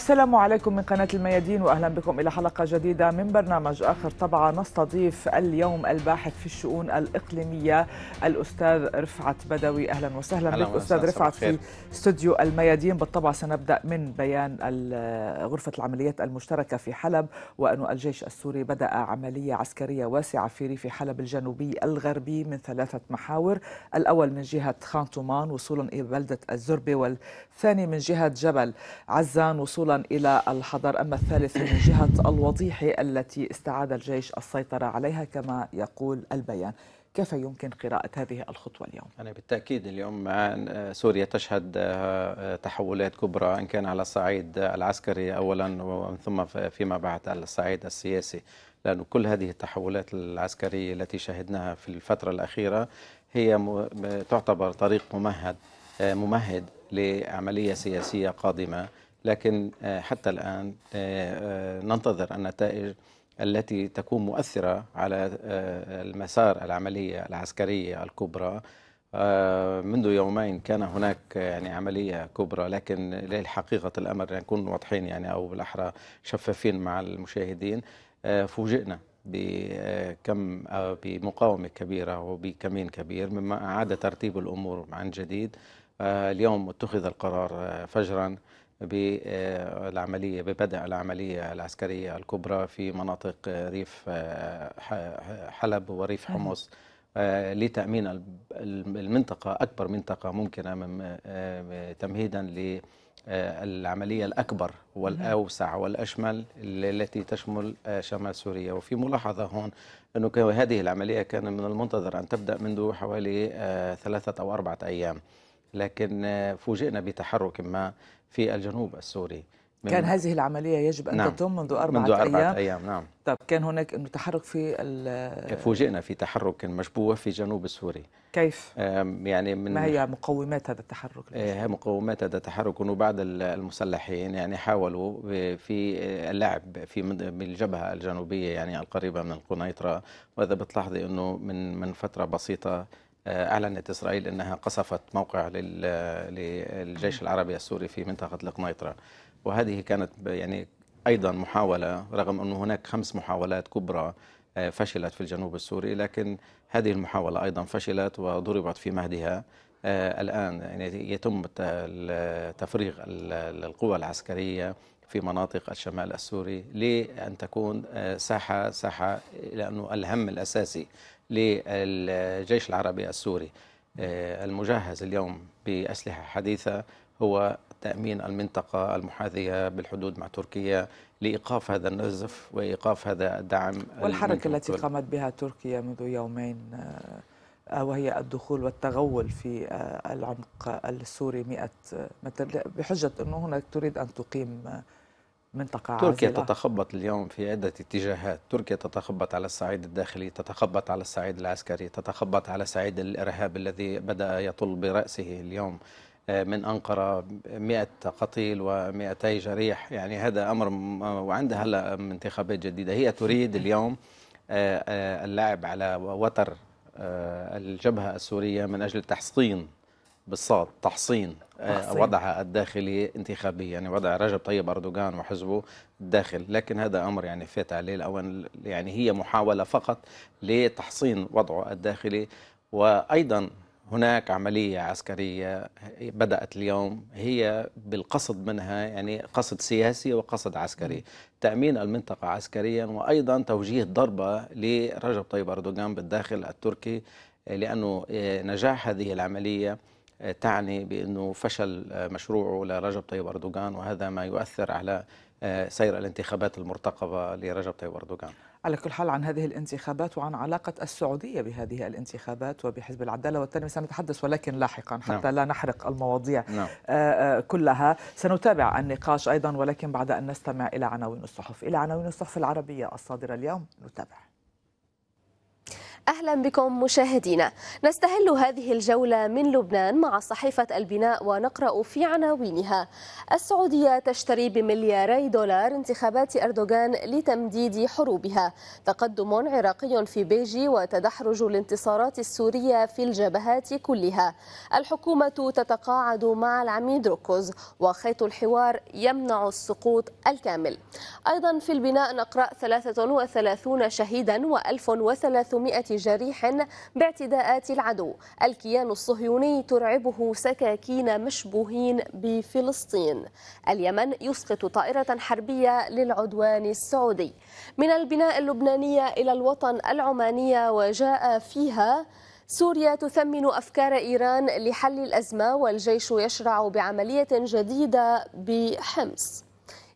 السلام عليكم من قناة الميادين وأهلا بكم إلى حلقة جديدة من برنامج آخر طبعا نستضيف اليوم الباحث في الشؤون الإقليمية الأستاذ رفعت بدوي أهلا وسهلا بك أستاذ رفعت في استوديو الميادين بالطبع سنبدأ من بيان غرفة العمليات المشتركة في حلب وأن الجيش السوري بدأ عملية عسكرية واسعة في ريف حلب الجنوبي الغربي من ثلاثة محاور الأول من جهة خانتومان وصولا إلى بلدة الزربة والثاني من جهة جبل عزان وصولا وصولا إلى الحضر أما الثالث من جهة الوضيحة التي استعاد الجيش السيطرة عليها كما يقول البيان كيف يمكن قراءة هذه الخطوة اليوم؟ يعني بالتأكيد اليوم آه، سوريا تشهد آه، آه، تحولات كبرى إن كان على الصعيد العسكري أولا ومن ثم فيما بعد على الصعيد السياسي لأن كل هذه التحولات العسكرية التي شهدناها في الفترة الأخيرة هي تعتبر طريق ممهد ممهد لعملية سياسية قادمة لكن آه، حتى الآن آه، آه، ننتظر النتائج التي تكون مؤثرة على المسار العملية العسكرية الكبرى منذ يومين كان هناك يعني عملية كبرى لكن لحقيقة الأمر نكون يعني واضحين يعني أو بالأحرى شفافين مع المشاهدين فوجئنا بكم بمقاومة كبيرة وبكمين كبير مما أعاد ترتيب الأمور عن جديد اليوم اتخذ القرار فجراً بالعملية ببدء العملية العسكرية الكبرى في مناطق ريف آه، حلب وريف حمص آه، لتأمين المنطقة أكبر منطقة ممكنة من آه، تمهيدا ل العملية الأكبر والأوسع والأشمل التي تشمل شمال سوريا وفي ملاحظة هون أنه هذه العملية كان من المنتظر أن تبدأ منذ حوالي ثلاثة أو أربعة أيام لكن فوجئنا بتحرك ما في الجنوب السوري كان هذه العملية يجب أن نعم. تتم منذ أربعة, منذ أربعة أيام. أيام نعم طب كان هناك أنه تحرك في فوجئنا في تحرك مشبوه في جنوب سوريا كيف؟ يعني من ما هي مقومات هذا التحرك؟ إيه، هي مقومات هذا التحرك أنه بعض المسلحين يعني حاولوا في اللعب في الجبهة الجنوبية يعني القريبة من القنيطرة وإذا بتلاحظي أنه من من فترة بسيطة آه، أعلنت إسرائيل أنها قصفت موقع آه، للجيش العربي السوري في منطقة القنيطرة وهذه كانت يعني أيضا محاولة رغم أن هناك خمس محاولات كبرى آه، فشلت في الجنوب السوري لكن هذه المحاولة أيضا فشلت وضربت في مهدها الآن يعني يتم تفريغ القوى العسكرية في مناطق الشمال السوري لأن تكون ساحة ساحة لأنه الهم الأساسي للجيش العربي السوري آه، المجهز اليوم بأسلحة حديثة هو تأمين المنطقة المحاذية بالحدود مع تركيا لإيقاف هذا النزف وإيقاف هذا الدعم والحركة التي قامت بها تركيا منذ يومين آه، آه، وهي الدخول والتغول في العمق السوري 100 متر بحجة أنه هناك تريد أن تقيم منطقة تركيا عزلة. تتخبط اليوم في عدة اتجاهات تركيا تتخبط على الصعيد الداخلي تتخبط على الصعيد العسكري تتخبط على صعيد الإرهاب الذي بدأ يطل برأسه اليوم آه، من أنقرة 100 قتيل و200 جريح يعني هذا أمر آه، وعندها هلا انتخابات جديدة هي تريد اليوم آه، اللعب على وتر الجبهة السورية من أجل تحصين بالصاد تحصين, آه، وضعها الداخلي انتخابي يعني وضع رجب طيب أردوغان وحزبه الداخل لكن هذا أمر يعني فات عليه الأول يعني هي محاولة فقط لتحصين وضعه الداخلي وأيضا هناك عملية عسكرية بدأت اليوم هي بالقصد منها يعني قصد سياسي وقصد عسكري تأمين المنطقة عسكريا وأيضا توجيه ضربة لرجب طيب أردوغان بالداخل التركي لأنه آه، نجاح هذه العملية تعني بأنه فشل مشروعه لرجب طيب أردوغان وهذا ما يؤثر على آه، سير الانتخابات المرتقبة لرجب طيب أردوغان على كل حال عن هذه الانتخابات وعن علاقة السعودية بهذه الانتخابات وبحزب العدالة والتنمية سنتحدث ولكن لاحقا حتى نعم. لا نحرق المواضيع نعم. آه، آه، كلها سنتابع النقاش أيضا ولكن بعد أن نستمع إلى عناوين الصحف إلى عناوين الصحف العربية الصادرة اليوم نتابع أهلا بكم مشاهدينا نستهل هذه الجولة من لبنان مع صحيفة البناء ونقرأ في عناوينها السعودية تشتري بملياري دولار انتخابات أردوغان لتمديد حروبها تقدم عراقي في بيجي وتدحرج الانتصارات السورية في الجبهات كلها الحكومة تتقاعد مع العميد ركوز وخيط الحوار يمنع السقوط الكامل أيضا في البناء نقرأ 33 شهيدا و1300 جريح باعتداءات العدو الكيان الصهيوني ترعبه سكاكين مشبوهين بفلسطين اليمن يسقط طائرة حربية للعدوان السعودي من البناء اللبنانية إلى الوطن العمانية وجاء فيها سوريا تثمن أفكار إيران لحل الأزمة والجيش يشرع بعملية جديدة بحمص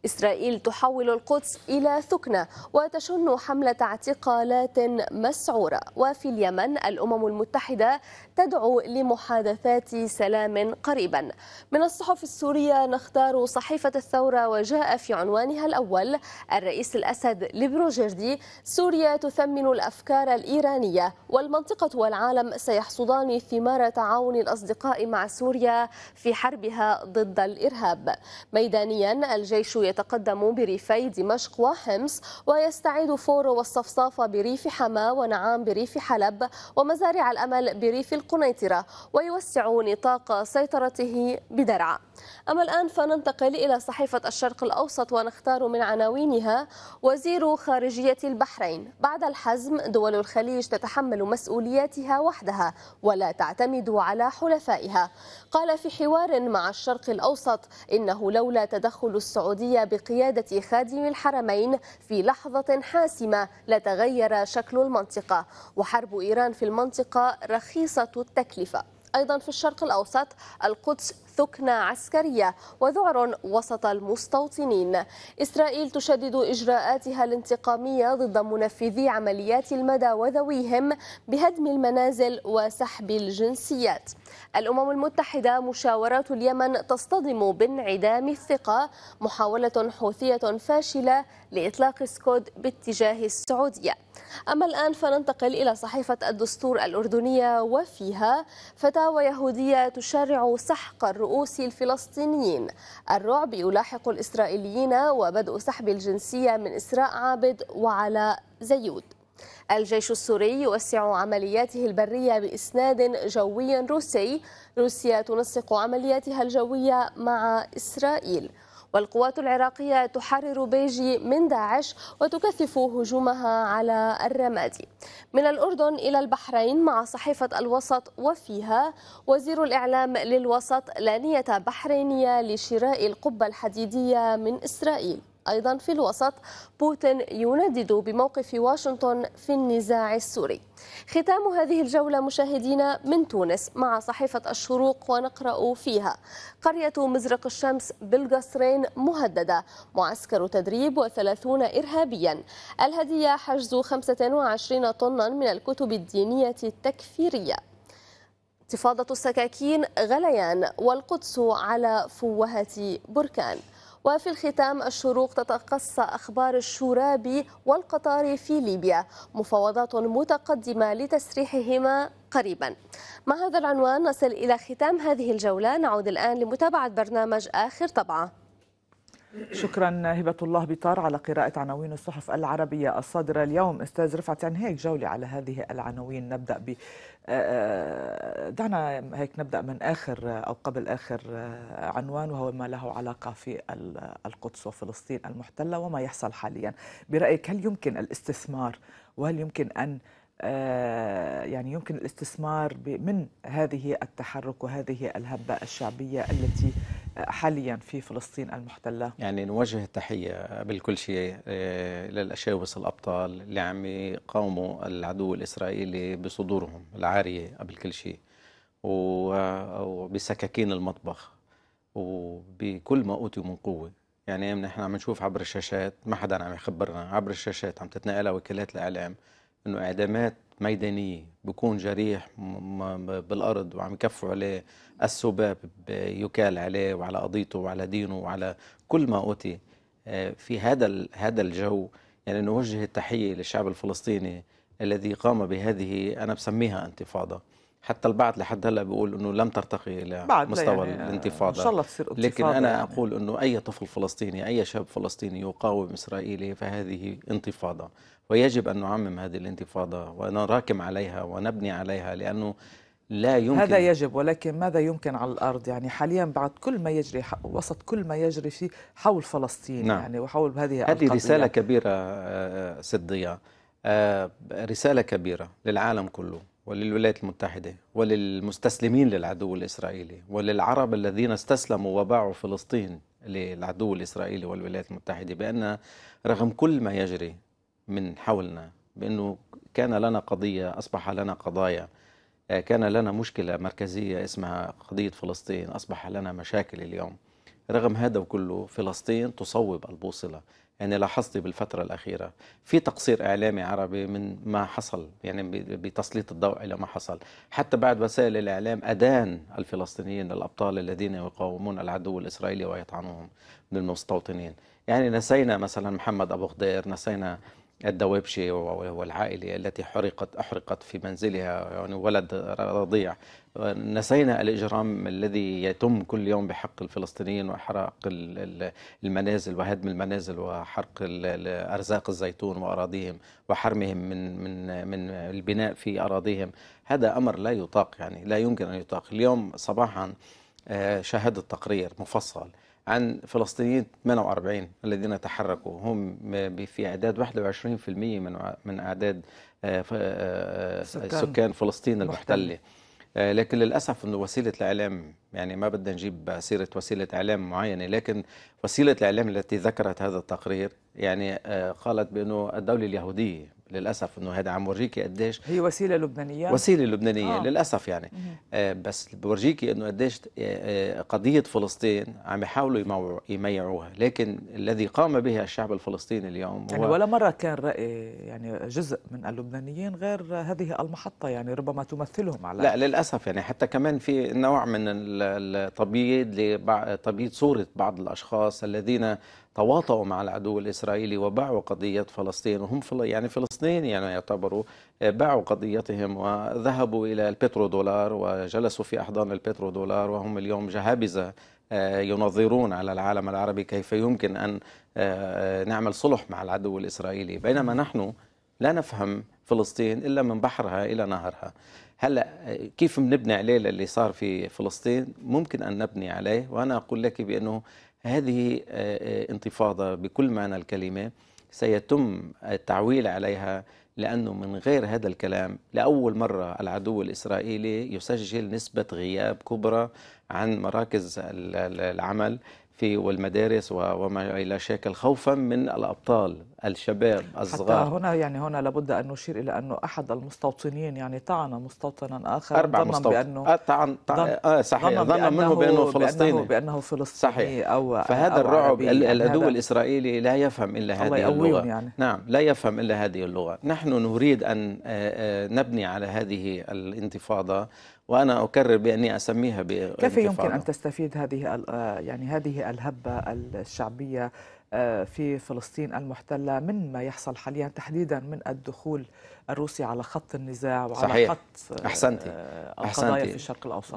إسرائيل تحول القدس إلى ثكنة وتشن حملة اعتقالات مسعورة وفي اليمن الأمم المتحدة تدعو لمحادثات سلام قريبا من الصحف السورية نختار صحيفة الثورة وجاء في عنوانها الأول الرئيس الأسد لبروجردي سوريا تثمن الأفكار الإيرانية والمنطقة والعالم سيحصدان ثمار تعاون الأصدقاء مع سوريا في حربها ضد الإرهاب ميدانيا الجيش يتقدم بريفي دمشق وحمص ويستعيد فور والصفصافة بريف حما ونعام بريف حلب ومزارع الأمل بريف القنيطرة ويوسع نطاق سيطرته بدرعة أما الآن فننتقل إلى صحيفة الشرق الأوسط ونختار من عناوينها وزير خارجية البحرين بعد الحزم دول الخليج تتحمل مسؤولياتها وحدها ولا تعتمد على حلفائها قال في حوار مع الشرق الأوسط إنه لولا تدخل السعودية بقيادة خادم الحرمين في لحظة حاسمة لتغير شكل المنطقة وحرب إيران في المنطقة رخيصة والتكلفة أيضا في الشرق الأوسط القدس ثكنة عسكرية وذعر وسط المستوطنين إسرائيل تشدد إجراءاتها الانتقامية ضد منفذي عمليات المدى وذويهم بهدم المنازل وسحب الجنسيات الأمم المتحدة مشاورات اليمن تصطدم بانعدام الثقة محاولة حوثية فاشلة لإطلاق سكود باتجاه السعودية أما الآن فننتقل إلى صحيفة الدستور الأردنية وفيها فتاوى يهودية تشرع سحق الروح رؤوس الفلسطينيين الرعب يلاحق الإسرائيليين وبدء سحب الجنسية من إسراء عابد وعلى زيود الجيش السوري يوسع عملياته البرية بإسناد جوي روسي روسيا تنسق عملياتها الجوية مع إسرائيل والقوات العراقية تحرر بيجي من داعش وتكثف هجومها على الرمادي من الأردن إلى البحرين مع صحيفة الوسط وفيها وزير الإعلام للوسط لانية بحرينية لشراء القبة الحديدية من إسرائيل أيضا في الوسط بوتين يندد بموقف واشنطن في النزاع السوري ختام هذه الجولة مشاهدينا من تونس مع صحيفة الشروق ونقرأ فيها قرية مزرق الشمس بالقصرين مهددة معسكر تدريب وثلاثون إرهابيا الهدية حجز 25 طنا من الكتب الدينية التكفيرية انتفاضة السكاكين غليان والقدس على فوهة بركان وفي الختام الشروق تتقصى أخبار الشورابي والقطار في ليبيا مفاوضات متقدمة لتسريحهما قريبا مع هذا العنوان نصل إلى ختام هذه الجولة نعود الآن لمتابعة برنامج آخر طبعة شكرا هبة الله بطار على قراءة عناوين الصحف العربية الصادرة اليوم أستاذ رفعت يعني هيك جولة على هذه العناوين نبدأ ب آه، آه، دعنا هيك نبدأ من آخر أو قبل آخر آه، عنوان وهو ما له علاقة في القدس وفلسطين المحتلة وما يحصل حاليا برأيك هل يمكن الاستثمار وهل يمكن أن يعني يمكن الاستثمار من هذه التحرك وهذه الهبة الشعبية التي حاليا في فلسطين المحتلة يعني نوجه التحية قبل كل شيء آه، للأشاوس الأبطال اللي عم يقاوموا العدو الإسرائيلي بصدورهم العارية قبل كل شيء آه، وبسكاكين المطبخ وبكل ما أوتوا من قوة يعني إيه، نحن عم نشوف عبر الشاشات ما حدا عم يخبرنا عبر الشاشات عم تتنقلها وكالات الإعلام انه اعدامات ميدانيه بكون جريح بالارض وعم يكفوا عليه السباب يكال عليه وعلى قضيته وعلى دينه وعلى كل ما اوتي آه، في هذا هذا الجو يعني نوجه التحيه للشعب الفلسطيني الذي قام بهذه انا بسميها انتفاضه حتى البعض لحد هلا بيقول انه لم ترتقي الى مستوى يعني آه، الانتفاضه ان شاء الله تصير لكن انا يعني. اقول انه اي طفل فلسطيني اي شاب فلسطيني يقاوم اسرائيلي فهذه انتفاضه ويجب ان نعمم هذه الانتفاضه ونراكم عليها ونبني عليها لانه لا يمكن هذا يجب ولكن ماذا يمكن على الارض يعني حاليا بعد كل ما يجري وسط كل ما يجري في حول فلسطين نعم. يعني وحول هذه هذه رساله كبيره سديه آه، آه، رساله كبيره للعالم كله وللولايات المتحدة وللمستسلمين للعدو الإسرائيلي وللعرب الذين استسلموا وباعوا فلسطين للعدو الإسرائيلي والولايات المتحدة بأن رغم كل ما يجري من حولنا بأنه كان لنا قضية أصبح لنا قضايا آه، كان لنا مشكلة مركزية اسمها قضية فلسطين أصبح لنا مشاكل اليوم رغم هذا وكله فلسطين تصوب البوصلة يعني لاحظتي بالفترة الأخيرة في تقصير إعلامي عربي من ما حصل يعني بتسليط الضوء إلى ما حصل حتى بعد وسائل الإعلام أدان الفلسطينيين الأبطال الذين يقاومون العدو الإسرائيلي ويطعنهم من المستوطنين يعني نسينا مثلا محمد أبو خضير نسينا الدوابشي والعائلة التي حرقت أحرقت في منزلها يعني ولد رضيع نسينا الإجرام الذي يتم كل يوم بحق الفلسطينيين وإحراق المنازل وهدم المنازل وحرق أرزاق الزيتون وأراضيهم وحرمهم من من من البناء في أراضيهم هذا أمر لا يطاق يعني لا يمكن أن يطاق اليوم صباحا آه، شاهدت تقرير مفصل عن فلسطينيين 48 الذين تحركوا هم في اعداد 21% من من اعداد آه، آه، آه، سكان فلسطين المحتله لكن للاسف انه وسيله الاعلام يعني ما بدنا نجيب سيره وسيله اعلام معينه لكن وسيله الاعلام التي ذكرت هذا التقرير يعني قالت بانه الدوله اليهوديه للاسف انه هذا عم ورجيكي قديش هي وسيله لبنانيه وسيله لبنانيه آه. للاسف يعني آه بس بورجيكي انه قديش آه، آه، قضيه فلسطين عم يحاولوا يميعوها لكن الذي قام به الشعب الفلسطيني اليوم يعني هو يعني ولا مره كان راي يعني جزء من اللبنانيين غير هذه المحطه يعني ربما تمثلهم على لا للاسف يعني حتى كمان في نوع من التبييض لتبييض صوره بعض الاشخاص الذين تواطؤوا مع العدو الإسرائيلي وباعوا قضية فلسطين وهم يعني فلسطين يعني يعتبروا آه، باعوا قضيتهم وذهبوا إلى البترودولار وجلسوا في أحضان البترودولار وهم اليوم جهابزة آه، ينظرون على العالم العربي كيف يمكن أن آه، نعمل صلح مع العدو الإسرائيلي بينما نحن لا نفهم فلسطين إلا من بحرها إلى نهرها هلا كيف بنبني عليه اللي صار في فلسطين ممكن ان نبني عليه وانا اقول لك بانه هذه آه، آه، انتفاضة بكل معنى الكلمة سيتم التعويل عليها لأنه من غير هذا الكلام لأول مرة العدو الإسرائيلي يسجل نسبة غياب كبرى عن مراكز العمل في والمدارس وما إلى شكل خوفا من الأبطال الشباب الصغار حتى هنا يعني هنا لابد أن نشير إلى أنه أحد المستوطنين يعني طعن مستوطنا آخر أربع ظنا بأنه آه طعن طعن آه صحيح ظن منه بأنه فلسطيني بأنه, بأنه فلسطيني صحيح أو فهذا أو الرعب يعني العدو الإسرائيلي لا يفهم إلا هذه اللغة يعني. نعم لا يفهم إلا هذه اللغة نحن نريد أن آه، آه، نبني على هذه الانتفاضة وانا اكرر باني اسميها كيف يمكن ان تستفيد هذه آه، يعني هذه الهبه الشعبيه آه، في فلسطين المحتله من ما يحصل حاليا تحديدا من الدخول الروسي على خط النزاع وعلى صحيح. خط أحسنتي. آه، القضايا في الشرق الأوسط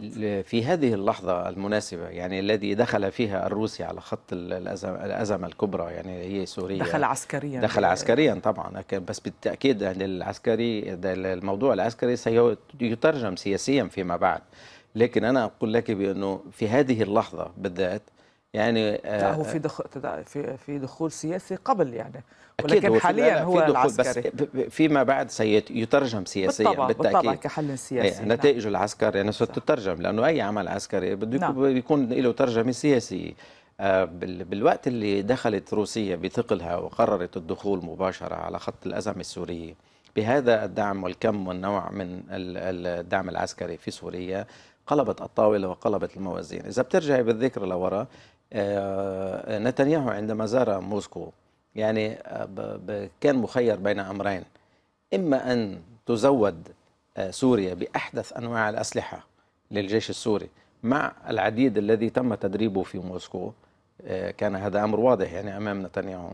في هذه اللحظة المناسبة يعني الذي دخل فيها الروسي على خط الأزمة الكبرى يعني هي سوريا دخل عسكريا دخل عسكريا طبعا بس بالتأكيد العسكري الموضوع العسكري سيترجم سياسيا فيما بعد لكن أنا أقول لك بأنه في هذه اللحظة بالذات يعني لا هو آه، في دخول في في دخول سياسي قبل يعني ولكن حاليا هو في دخول بس فيما بعد سيترجم سياسيا بالطبع بالتأكيد بالطبع كحل سياسي يعني نعم. نتائج نعم. العسكر يعني ستترجم لانه اي عمل عسكري بده نعم. يكون له ترجمه سياسيه آه، بالوقت اللي دخلت روسيا بثقلها وقررت الدخول مباشره على خط الازمه السوريه بهذا الدعم والكم والنوع من الدعم العسكري في سوريا قلبت الطاولة وقلبت الموازين إذا بترجعي بالذكر لورا آه، نتنياهو عندما زار موسكو يعني آه، كان مخير بين امرين اما ان تزود آه، سوريا باحدث انواع الاسلحه للجيش السوري مع العديد الذي تم تدريبه في موسكو كان هذا امر واضح يعني امام نتنياهو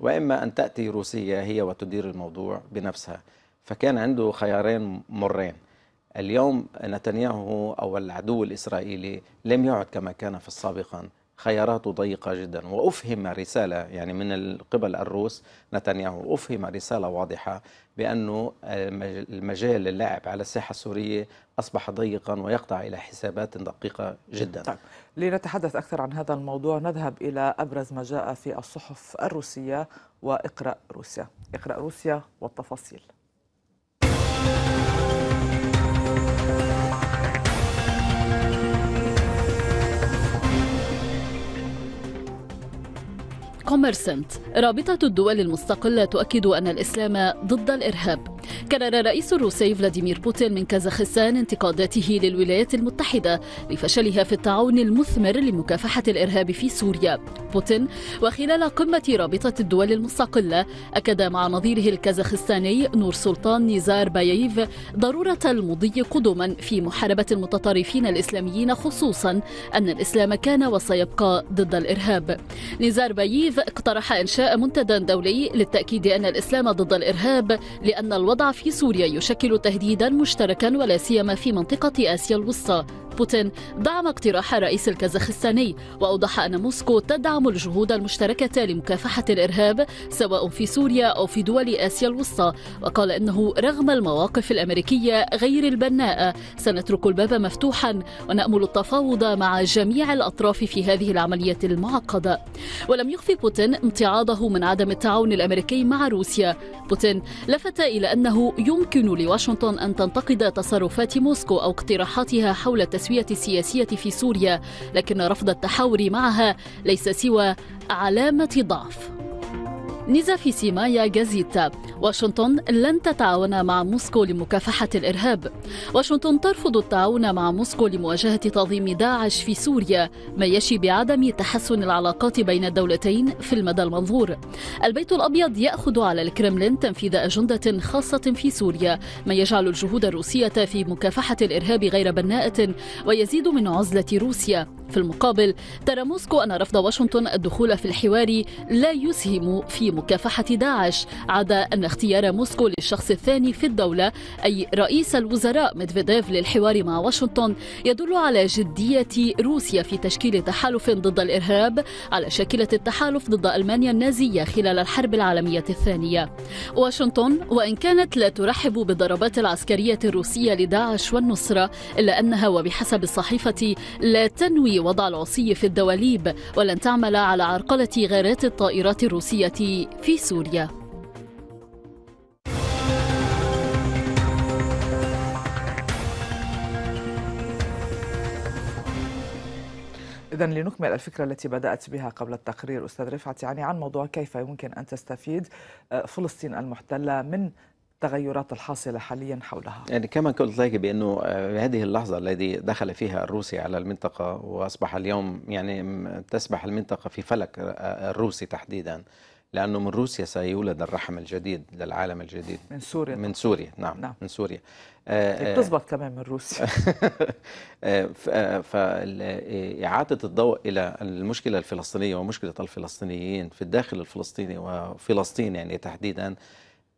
واما ان تاتي روسيا هي وتدير الموضوع بنفسها فكان عنده خيارين مرين اليوم نتنياهو او العدو الاسرائيلي لم يعد كما كان في السابقا خياراته ضيقة جدا وأفهم رسالة يعني من قبل الروس نتنياهو أفهم رسالة واضحة بأنه المجال اللعب على الساحة السورية أصبح ضيقا ويقطع إلى حسابات دقيقة جدا طيب. لنتحدث أكثر عن هذا الموضوع نذهب إلى أبرز ما جاء في الصحف الروسية وإقرأ روسيا إقرأ روسيا والتفاصيل كوميرسنت رابطة الدول المستقلة تؤكد أن الإسلام ضد الإرهاب كرر الرئيس الروسي فلاديمير بوتين من كازاخستان انتقاداته للولايات المتحدة لفشلها في التعاون المثمر لمكافحة الإرهاب في سوريا بوتين وخلال قمة رابطة الدول المستقلة أكد مع نظيره الكازاخستاني نور سلطان نزار بايف ضرورة المضي قدما في محاربة المتطرفين الإسلاميين خصوصا أن الإسلام كان وسيبقى ضد الإرهاب نزار بايف اقترح إنشاء منتدى دولي للتأكيد أن الإسلام ضد الإرهاب لأن الوضع الوضع في سوريا يشكل تهديدا مشتركا ولا سيما في منطقة آسيا الوسطى بوتين دعم اقتراح الرئيس الكازاخستاني وأوضح أن موسكو تدعم الجهود المشتركة لمكافحة الإرهاب سواء في سوريا أو في دول آسيا الوسطى وقال إنه رغم المواقف الأمريكية غير البناءة سنترك الباب مفتوحا ونأمل التفاوض مع جميع الأطراف في هذه العملية المعقدة ولم يخفي بوتين امتعاضه من عدم التعاون الأمريكي مع روسيا بوتين لفت إلى أنه يمكن لواشنطن أن تنتقد تصرفات موسكو أو اقتراحاتها حول تسويق التسوية السياسية في سوريا لكن رفض التحاور معها ليس سوى علامة ضعف نزافيسيما جازيتا واشنطن لن تتعاون مع موسكو لمكافحة الإرهاب واشنطن ترفض التعاون مع موسكو لمواجهة تنظيم داعش في سوريا ما يشي بعدم تحسن العلاقات بين الدولتين في المدى المنظور البيت الأبيض يأخذ على الكرملين تنفيذ أجندة خاصة في سوريا ما يجعل الجهود الروسية في مكافحة الإرهاب غير بناءة ويزيد من عزلة روسيا في المقابل ترى موسكو أن رفض واشنطن الدخول في الحوار لا يسهم في مكافحة داعش عدا أن اختيار موسكو للشخص الثاني في الدولة أي رئيس الوزراء ميدفيديف للحوار مع واشنطن يدل على جدية روسيا في تشكيل تحالف ضد الإرهاب على شاكلة التحالف ضد ألمانيا النازية خلال الحرب العالمية الثانية واشنطن وإن كانت لا ترحب بالضربات العسكرية الروسية لداعش والنصرة إلا أنها وبحسب الصحيفة لا تنوي وضع العصي في الدواليب ولن تعمل على عرقلة غارات الطائرات الروسية في سوريا إذا لنكمل الفكرة التي بدأت بها قبل التقرير أستاذ رفعت يعني عن موضوع كيف يمكن أن تستفيد آه، فلسطين المحتلة من التغيرات الحاصلة حاليا حولها يعني كما قلت لك بأنه آه، هذه اللحظة التي دخل فيها الروسي على المنطقة وأصبح اليوم يعني تسبح المنطقة في فلك آه، آه، الروسي تحديدا لأنه من روسيا سيولد الرحم الجديد للعالم الجديد من سوريا من سوريا نعم, نعم. من سوريا بتزبط طيب، كمان من روسيا فإعادة الضوء إلى المشكلة الفلسطينية ومشكلة الفلسطينيين في الداخل الفلسطيني وفلسطين يعني تحديدا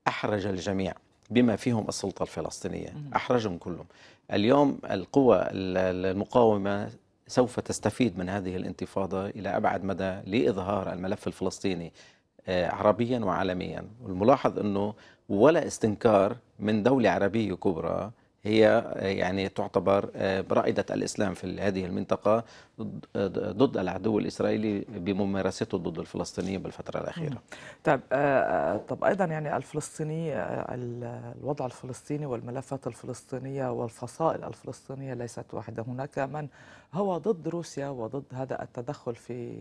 أحرج الجميع بما فيهم السلطة الفلسطينية أحرجهم كلهم اليوم القوى المقاومة سوف تستفيد من هذه الانتفاضة إلى أبعد مدى لإظهار الملف الفلسطيني آه، عربيا وعالميا والملاحظ أنه ولا استنكار من دولة عربية كبرى هي يعني تعتبر آه، رائدة الإسلام في هذه المنطقة ضد العدو الإسرائيلي بممارسته ضد الفلسطينيين بالفترة الأخيرة طيب, آه، آه، طب أيضا يعني الفلسطيني الوضع الفلسطيني والملفات الفلسطينية والفصائل الفلسطينية ليست واحدة هناك من هو ضد روسيا وضد هذا التدخل في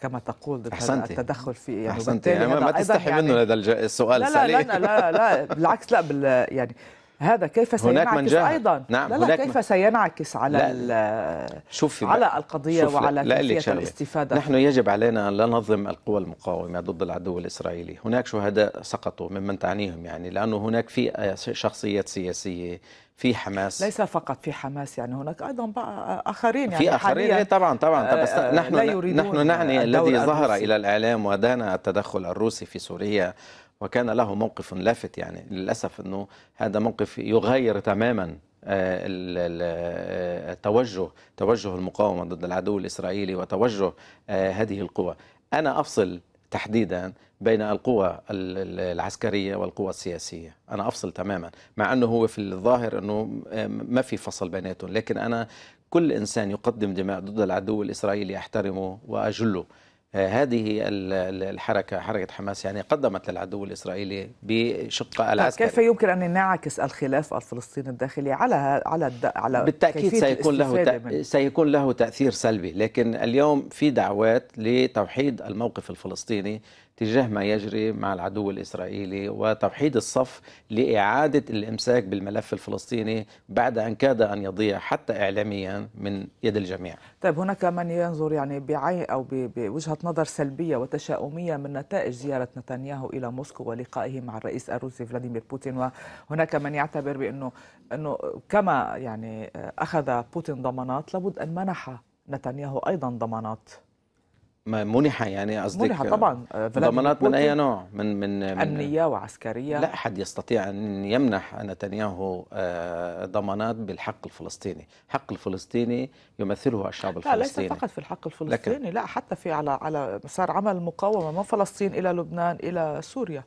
كما تقول أحسنتي. التدخل في يعني أحسنتي يعني ما تستحي منه يعني هذا السؤال لا, لا لا لا لا بالعكس لا بال يعني هذا كيف سينعكس ايضا نعم لا, لا كيف سينعكس على شوفي على القضيه شوفي. وعلى كيفيه الاستفاده نحن يجب علينا ان لا نظلم القوى المقاومه ضد العدو الاسرائيلي هناك شهداء سقطوا ممن تعنيهم يعني لانه هناك في شخصيات سياسيه في حماس ليس فقط في حماس يعني هناك ايضا اخرين يعني في اخرين إيه، طبعا طبعا بس آه، نحن نحن نعني الذي ظهر الى الاعلام ودان التدخل الروسي في سوريا وكان له موقف لافت يعني للأسف أنه هذا موقف يغير تماما آه، آه، التوجه توجه المقاومة ضد العدو الإسرائيلي وتوجه آه، هذه القوى أنا أفصل تحديدا بين القوى العسكرية والقوى السياسية أنا أفصل تماما مع أنه هو في الظاهر أنه ما في فصل بيناتهم لكن أنا كل إنسان يقدم دماء ضد العدو الإسرائيلي أحترمه وأجله هذه الحركة حركة حماس يعني قدمت للعدو الإسرائيلي بشقة طيب، العسكري كيف يمكن أن ينعكس الخلاف الفلسطيني الداخلي على على على بالتأكيد سيكون له سيكون له تأثير سلبي لكن اليوم في دعوات لتوحيد الموقف الفلسطيني تجاه ما يجري مع العدو الإسرائيلي وتوحيد الصف لإعادة الإمساك بالملف الفلسطيني بعد أن كاد أن يضيع حتى إعلاميا من يد الجميع طيب هناك من ينظر يعني بعين أو بوجهة نظر سلبية وتشاؤمية من نتائج زيارة نتنياهو إلى موسكو ولقائه مع الرئيس الروسي فلاديمير بوتين وهناك من يعتبر بأنه أنه كما يعني آه، أخذ بوتين ضمانات لابد أن منح نتنياهو أيضا ضمانات ما منحة يعني قصدك منحة طبعا آه، ضمانات من أي نوع من من أمنية من وعسكرية لا أحد يستطيع أن يمنح نتنياهو آه، ضمانات بالحق الفلسطيني حق الفلسطيني يمثله الشعب الفلسطيني لا ليس فقط في الحق الفلسطيني لكن لا حتى في على على مسار عمل المقاومة من فلسطين إلى لبنان إلى سوريا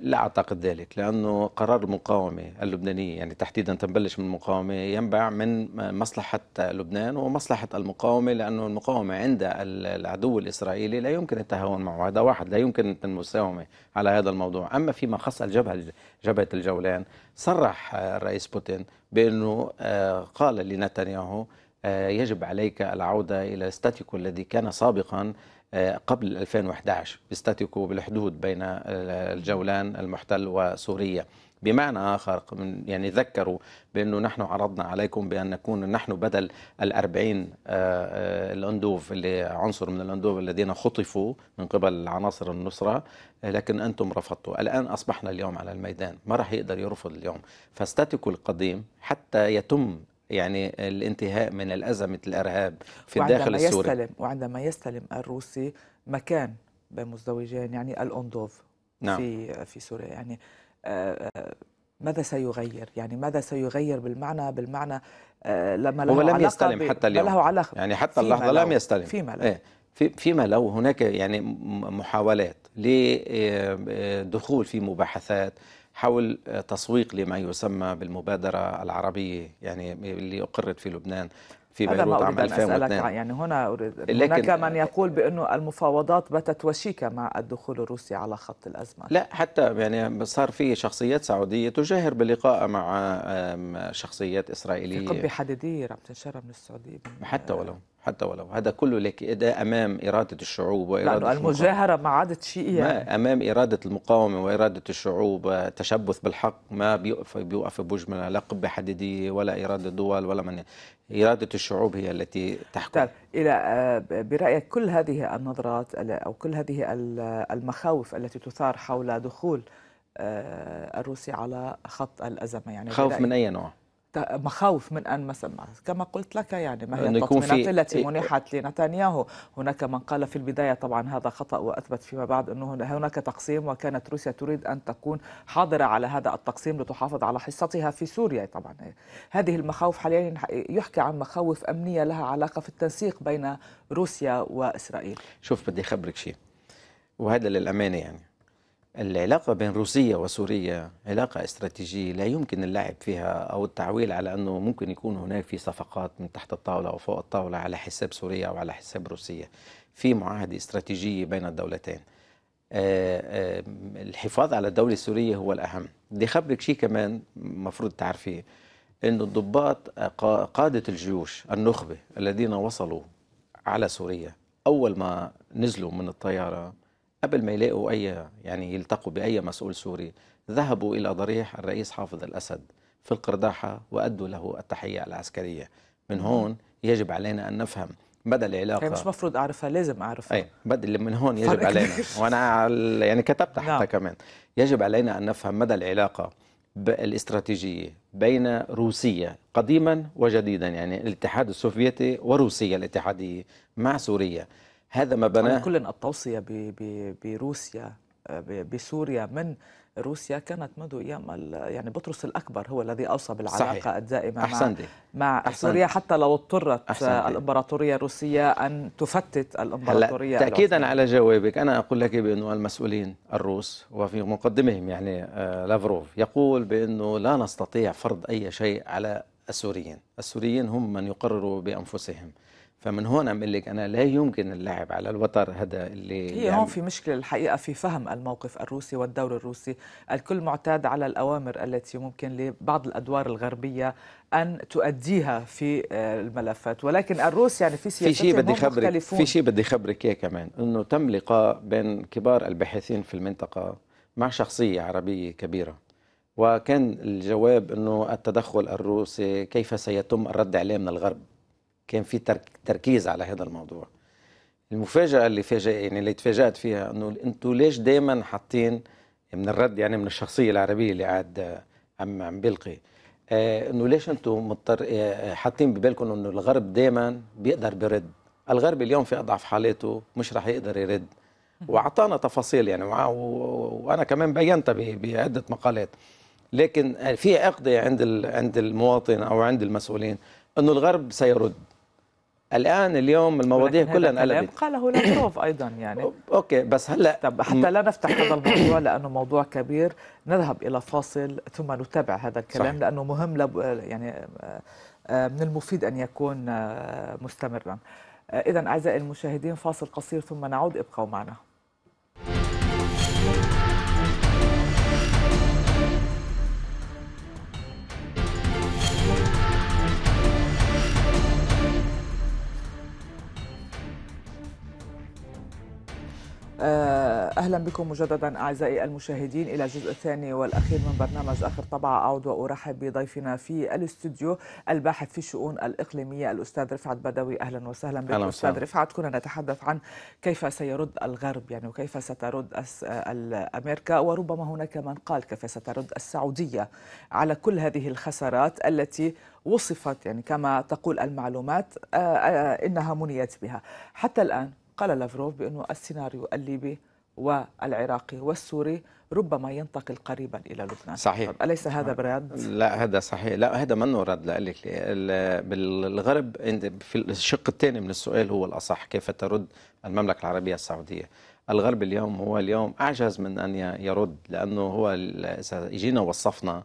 لا اعتقد ذلك لانه قرار المقاومه اللبنانيه يعني تحديدا تنبلش من المقاومه ينبع من مصلحه لبنان ومصلحه المقاومه لانه المقاومه عند العدو الاسرائيلي لا يمكن التهاون معه هذا واحد لا يمكن المساومه على هذا الموضوع اما فيما خص الجبهه جبهه الجولان صرح الرئيس بوتين بانه آه، قال لنتنياهو آه، يجب عليك العوده الى الستاتيكو الذي كان سابقا قبل 2011 بيستاتيكو بالحدود بين الجولان المحتل وسوريا بمعنى آخر من يعني ذكروا بأنه نحن عرضنا عليكم بأن نكون نحن بدل ال40 آه، آه، الأندوف اللي عنصر من الأندوف الذين خطفوا من قبل عناصر النصرة لكن أنتم رفضتوا الآن أصبحنا اليوم على الميدان ما راح يقدر يرفض اليوم فاستاتيكو القديم حتى يتم يعني الانتهاء من الأزمة الأرهاب في الداخل السوري يستلم وعندما يستلم الروسي مكان بين مزدوجين يعني الأندوف نعم. في في سوريا يعني آه، ماذا سيغير يعني ماذا سيغير بالمعنى بالمعنى آه، لما له هو لم يستلم حتى اليوم له علاقة يعني حتى اللحظة لم يستلم فيما لو إيه في فيما لو هناك يعني محاولات لدخول آه، في مباحثات حول تسويق لما يسمى بالمبادرة العربية يعني اللي أقرت في لبنان في بيروت هذا ما عام 2002 يعني هنا أريد هناك من يقول بانه المفاوضات باتت وشيكه مع الدخول الروسي على خط الازمه لا حتى يعني صار في شخصيات سعوديه تجاهر بلقاء مع شخصيات اسرائيليه في قبه حديديه عم تنشرها من السعوديه حتى ولو حتى ولو هذا كله لك ده امام اراده الشعوب واراده المقاومة. المجاهره ما عادت شيء يعني امام اراده المقاومه واراده الشعوب تشبث بالحق ما بيوقف بيوقف بوجمله لا قبه حديديه ولا اراده دول ولا من اراده الشعوب هي التي تحكم طيب، الى آه، برايك كل هذه النظرات او كل هذه المخاوف التي تثار حول دخول آه، الروسي على خط الازمه يعني خوف من اي نوع؟ مخاوف من أن مثلا كما قلت لك يعني ما هي التطمينات التي إيه. منحت لنتنياهو هناك من قال في البداية طبعا هذا خطأ وأثبت فيما بعد أنه هناك تقسيم وكانت روسيا تريد أن تكون حاضرة على هذا التقسيم لتحافظ على حصتها في سوريا طبعا هذه المخاوف حاليا يحكي عن مخاوف أمنية لها علاقة في التنسيق بين روسيا وإسرائيل شوف بدي أخبرك شيء وهذا للأمانة يعني العلاقة بين روسيا وسوريا علاقة استراتيجية لا يمكن اللعب فيها أو التعويل على أنه ممكن يكون هناك في صفقات من تحت الطاولة أو فوق الطاولة على حساب سوريا أو على حساب روسيا في معاهدة استراتيجية بين الدولتين آه، آه، الحفاظ على الدولة السورية هو الأهم بدي خبرك شيء كمان مفروض تعرفيه أن الضباط آه، قادة الجيوش النخبة الذين وصلوا على سوريا أول ما نزلوا من الطيارة قبل ما يلاقوا أي يعني يلتقوا بأي مسؤول سوري ذهبوا إلى ضريح الرئيس حافظ الأسد في القرداحة وأدوا له التحية العسكرية من هون يجب علينا أن نفهم بدا العلاقه هي يعني مش مفروض اعرفها لازم اعرفها اي بدا من هون يجب علينا وانا يعني كتبت حتى نعم. كمان يجب علينا ان نفهم مدى العلاقه الاستراتيجيه بين روسيا قديما وجديدا يعني الاتحاد السوفيتي وروسيا الاتحاديه مع سوريا هذا ما بناه كل التوصية بروسيا آه، بسوريا من روسيا كانت منذ ايام يعني بطرس الاكبر هو الذي اوصى بالعلاقه صحيح. الدائمه أحسنتي. مع مع أحسنتي. سوريا حتى لو اضطرت أحسنتي. آه، الامبراطوريه الروسيه ان تفتت الامبراطوريه تاكيدا على جوابك انا اقول لك بانه المسؤولين الروس وفي مقدمهم يعني آه، لافروف يقول بانه لا نستطيع فرض اي شيء على السوريين، السوريين هم من يقرروا بانفسهم فمن هون عم لك انا لا يمكن اللعب على الوتر هذا اللي هي يعني هون في مشكله الحقيقه في فهم الموقف الروسي والدور الروسي، الكل معتاد على الاوامر التي ممكن لبعض الادوار الغربيه ان تؤديها في آه، الملفات، ولكن الروس يعني في سياسات في شيء بدي خبرك في شيء بدي خبرك اياه كمان انه تم لقاء بين كبار الباحثين في المنطقه مع شخصيه عربيه كبيره وكان الجواب انه التدخل الروسي كيف سيتم الرد عليه من الغرب كان في تركيز على هذا الموضوع المفاجأة اللي فاجأ يعني اللي تفاجأت فيها انه انتم ليش دائما حاطين من الرد يعني من الشخصية العربية اللي عاد عم عم بلقي آه، انه ليش انتم مضطر آه، حاطين ببالكم انه الغرب دائما بيقدر بيرد الغرب اليوم في اضعف حالاته مش رح يقدر يرد واعطانا تفاصيل يعني وانا كمان بينتها بعده مقالات لكن آه، في عقده عند عند المواطن او عند المسؤولين انه الغرب سيرد الان اليوم المواضيع كلها انقلبت قاله لافروف ايضا يعني اوكي بس هلا طب حتى لا نفتح هذا الموضوع لانه موضوع كبير نذهب الى فاصل ثم نتابع هذا الكلام صحيح. لانه مهم لب... يعني آه، آه، من المفيد ان يكون آه، مستمرا اذا اعزائي المشاهدين فاصل قصير ثم نعود ابقوا معنا آه، أهلا بكم مجددا أعزائي المشاهدين إلى الجزء الثاني والأخير من برنامج آخر طبعة أعود وأرحب بضيفنا في الاستوديو الباحث في الشؤون الإقليمية الأستاذ رفعت بدوي أهلا وسهلا بك أهلا أستاذ رفعت كنا نتحدث عن كيف سيرد الغرب يعني وكيف سترد أمريكا وربما هناك من قال كيف سترد السعودية على كل هذه الخسارات التي وصفت يعني كما تقول المعلومات آه، آه، إنها منيت بها حتى الآن قال لافروف بأنه السيناريو الليبي والعراقي والسوري ربما ينتقل قريبا الى لبنان صحيح اليس هذا براد لا هذا صحيح لا هذا منه رد لك بالغرب في الشق الثاني من السؤال هو الاصح كيف ترد المملكه العربيه السعوديه الغرب اليوم هو اليوم اعجز من ان يرد لانه هو اذا جينا وصفنا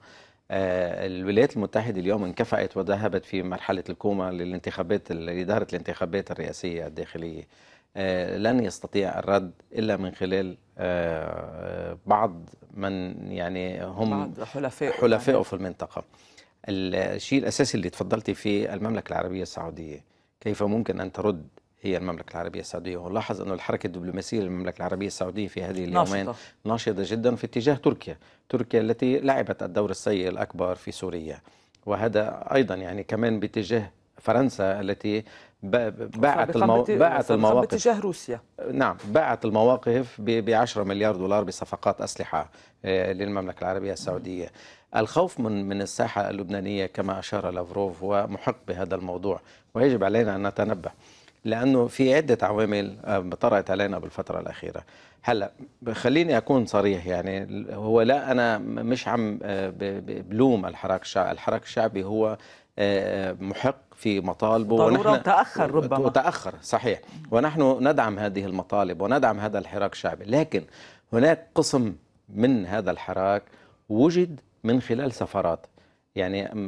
آه، الولايات المتحدة اليوم انكفأت وذهبت في مرحلة الكوما للانتخابات لإدارة الانتخابات الرئاسية الداخلية آه، لن يستطيع الرد الا من خلال آه، بعض من يعني هم حلفائه حلفائه يعني. في المنطقه الشيء الاساسي اللي تفضلتي فيه المملكه العربيه السعوديه كيف ممكن ان ترد هي المملكة العربية السعودية ولاحظ انه الحركة الدبلوماسية للمملكة العربية السعودية في هذه اليومين ناشطة, ناشطة جدا في اتجاه تركيا تركيا التي لعبت الدور السيء الأكبر في سوريا وهذا أيضا يعني كمان باتجاه فرنسا التي باعت باعت المواقف باتجاه روسيا نعم باعت المواقف ب 10 مليار دولار بصفقات اسلحه آه، للمملكه العربيه السعوديه الخوف من من الساحه اللبنانيه كما اشار لافروف هو محق بهذا الموضوع ويجب علينا ان نتنبه لانه في عده عوامل آه، طرأت علينا بالفتره الاخيره هلا خليني اكون صريح يعني هو لا انا مش عم آه، بلوم الحراك الشعبي الحراك الشعبي هو محق في مطالبه ونحن تأخر ربما تأخر صحيح ونحن ندعم هذه المطالب وندعم هذا الحراك الشعبي لكن هناك قسم من هذا الحراك وجد من خلال سفرات يعني م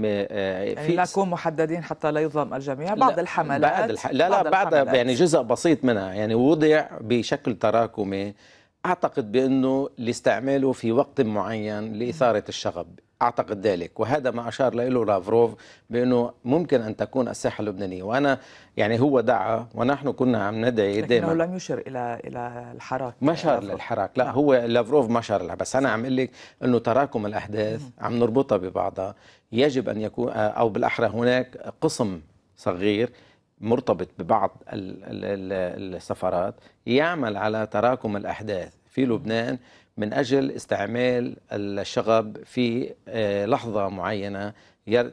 م آه، يعني نكون محددين حتى لا يظلم الجميع بعض لا الحملات بعد الح... لا لا بعض, بعض يعني جزء بسيط منها يعني وضع بشكل تراكمي أعتقد بأنه لاستعماله في وقت معين لإثارة الشغب أعتقد ذلك وهذا ما أشار له لافروف بأنه ممكن أن تكون الساحة اللبنانية وأنا يعني هو دعا ونحن كنا عم ندعي دائما لكنه لم يشر إلى إلى الحراك ما شار للحراك لا, لا نعم. هو لافروف ما شار بس أنا عم أقول لك أنه تراكم الأحداث عم نربطها ببعضها يجب أن يكون أو بالأحرى هناك قسم صغير مرتبط ببعض السفارات يعمل على تراكم الأحداث في لبنان من أجل استعمال الشغب في آه، لحظة معينة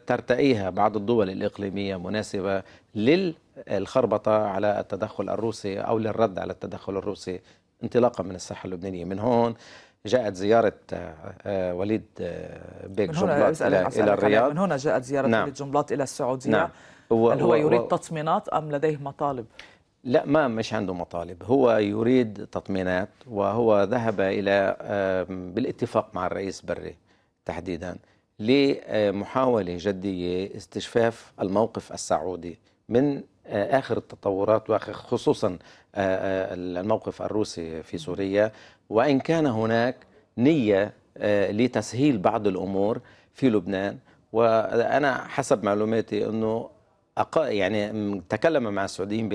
ترتقيها بعض الدول الإقليمية مناسبة للخربطة على التدخل الروسي أو للرد على التدخل الروسي انطلاقا من الساحة اللبنانية من هون جاءت زيارة آه، آه، وليد بيك جنبلاط إلى, إلى الرياض من هنا جاءت زيارة نعم. وليد جنبلاط إلى السعودية نعم. هو هل هو, هو يريد تطمينات أم لديه مطالب؟ لا ما مش عنده مطالب هو يريد تطمينات وهو ذهب إلى بالاتفاق مع الرئيس بري تحديدا لمحاولة جدية استشفاف الموقف السعودي من آه، آخر التطورات وخصوصا آه، آه، الموقف الروسي في سوريا وإن كان هناك نية لتسهيل بعض الأمور في لبنان وأنا حسب معلوماتي أنه يعني تكلم مع السعوديين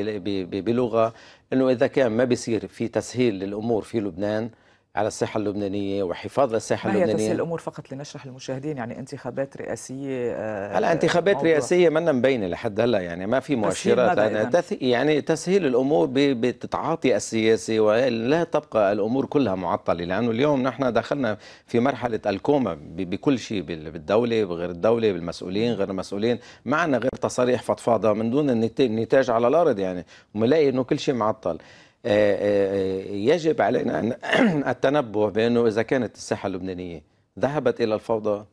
بلغه انه اذا كان ما بيصير في تسهيل للامور في لبنان على الساحه اللبنانيه وحفاظ الساحه اللبنانيه ما هي الامور فقط لنشرح للمشاهدين يعني انتخابات رئاسيه آه، هلا انتخابات موضوع. رئاسيه منا مبينه لحد هلا يعني ما في مؤشرات يعني تسهيل يعني تسهيل الامور بتتعاطي السياسي ولا تبقى الامور كلها معطله لانه اليوم نحن دخلنا في مرحله الكوما بكل شيء بالدوله بغير الدوله بالمسؤولين غير المسؤولين ما عندنا غير تصاريح فضفاضه من دون النتاج على الارض يعني وملاقي انه كل شيء معطل آه، آه، آه، يجب علينا التنبه بأنه إذا كانت الساحة اللبنانية ذهبت إلى الفوضى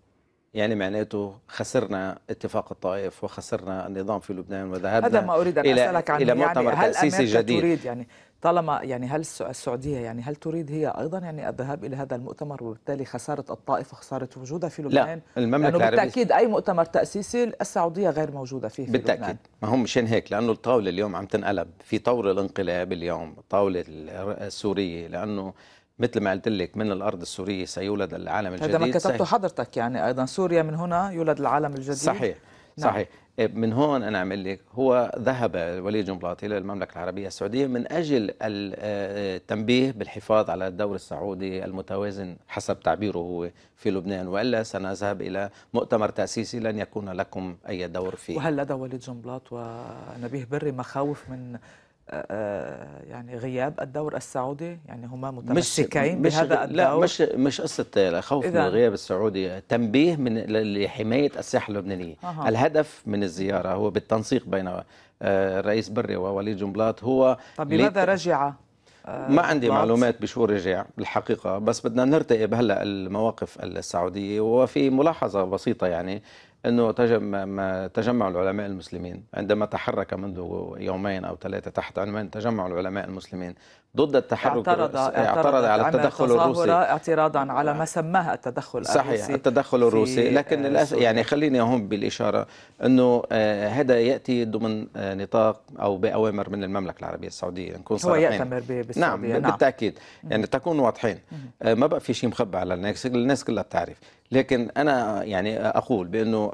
يعني معناته خسرنا اتفاق الطائف وخسرنا النظام في لبنان وذهبنا هذا ما اريد ان اسالك عنه الى يعني مؤتمر يعني تاسيسي جديد تريد يعني طالما يعني هل السعوديه يعني هل تريد هي ايضا يعني الذهاب الى هذا المؤتمر وبالتالي خساره الطائف وخساره وجودها في لبنان؟ لا المملكه العربيه بالتاكيد اي مؤتمر تاسيسي السعوديه غير موجوده فيه في بالتاكيد لبنان. ما هم مشان هيك لانه الطاوله اليوم عم تنقلب في طور الانقلاب اليوم الطاوله السوريه لانه مثل ما قلت لك من الارض السوريه سيولد العالم الجديد هذا ما كتبته حضرتك يعني ايضا سوريا من هنا يولد العالم الجديد صحيح نعم. صحيح إيه، من هون انا عم لك هو ذهب وليد جنبلاط الى المملكه العربيه السعوديه من اجل التنبيه آه، بالحفاظ على الدور السعودي المتوازن حسب تعبيره هو في لبنان والا سنذهب الى مؤتمر تاسيسي لن يكون لكم اي دور فيه وهل لدى وليد جنبلاط ونبيه بري مخاوف من آه، آه، يعني غياب الدور السعودي يعني هما متمسكين مش بهذا مش الدور لا مش مش قصه خوف من غياب السعودي تنبيه من لحمايه الساحه اللبنانيه أه. الهدف من الزياره هو بالتنسيق بين الرئيس آه، بري ووليد جنبلاط هو طب لماذا رجع ما عندي معلومات بشو رجع بالحقيقة بس بدنا نرتقي هلا المواقف السعودية وفي ملاحظة بسيطة يعني انه تجمع العلماء المسلمين عندما تحرك منذ يومين او ثلاثه تحت عنوان تجمع العلماء المسلمين ضد التحرك اعترض, إيه، اعترض على التدخل الروسي اعتراضا على ما سماه التدخل الروسي صحيح التدخل الروسي لكن آه، للاسف يعني خليني اهم بالاشاره انه آه، هذا ياتي ضمن آه، نطاق او باوامر من المملكه العربيه السعوديه نكون صريحين هو ياتمر بالسعوديه نعم, نعم بالتاكيد يعني تكون واضحين ما بقى في شيء مخبى على الناس الناس كلها بتعرف لكن انا يعني اقول بانه